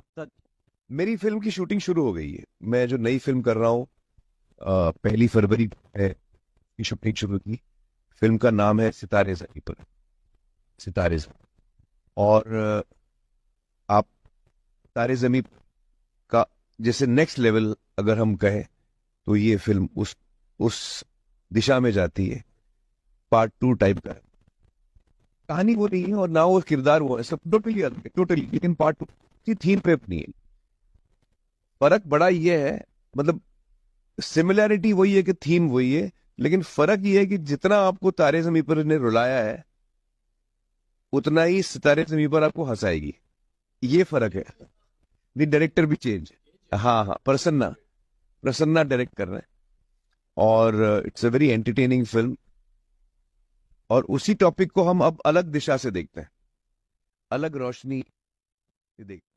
कब तक मेरी फिल्म की शूटिंग शुरू हो गई है मैं जो नई फिल्म कर रहा हूँ पहली फरवरी है की शूटिंग शुरू की फिल्म का नाम है सितारे जमी पर सितारे और आप सितारे जमी का जैसे नेक्स्ट लेवल अगर हम कहें तो ये फिल्म उस उस दिशा में जाती है पार्ट टू टाइप का कहानी वो नहीं है और ना वो किरदार वो है सब टोटली अलग है टोटली लेकिन पार्ट टू की थीम पे अपनी है फर्क बड़ा ये है मतलब सिमिलैरिटी वही है कि थीम वही है लेकिन फर्क ये है कि जितना आपको तारे जमी पर ने रुलाया है उतना ही सितारे जमी पर आपको हंसाएगी ये फर्क है दी डायरेक्टर भी चेंज हाँ हाँ प्रसन्ना प्रसन्ना डायरेक्ट कर रहे हैं और it's a very entertaining film और उसी टॉपिक को हम अब अलग दिशा से देखते हैं अलग रोशनी से देखते हैं